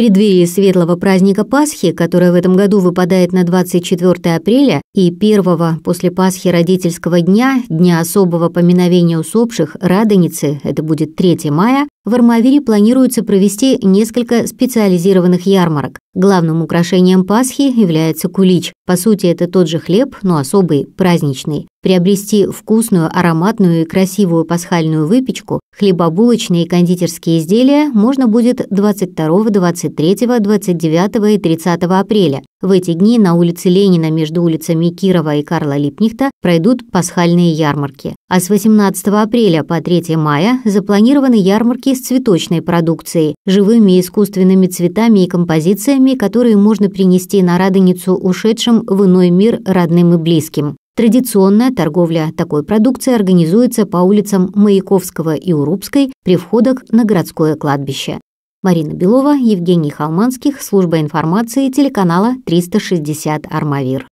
преддверии светлого праздника Пасхи, который в этом году выпадает на 24 апреля, и первого после Пасхи родительского дня, дня особого поминовения усопших, Радоницы, это будет 3 мая, в Армавире планируется провести несколько специализированных ярмарок. Главным украшением Пасхи является кулич. По сути, это тот же хлеб, но особый, праздничный. Приобрести вкусную, ароматную и красивую пасхальную выпечку, хлебобулочные и кондитерские изделия можно будет 22, 23, 29 и 30 апреля. В эти дни на улице Ленина между улицами Кирова и Карла Липнихта пройдут пасхальные ярмарки. А с 18 апреля по 3 мая запланированы ярмарки с цветочной продукцией, живыми искусственными цветами и композициями дарами, которые можно принести на Радоницу ушедшим в иной мир родным и близким. Традиционная торговля такой продукцией организуется по улицам Маяковского и Урубской при входах на городское кладбище. Марина Белова, Евгений Халманских, служба информации телеканала 360 «Армавир».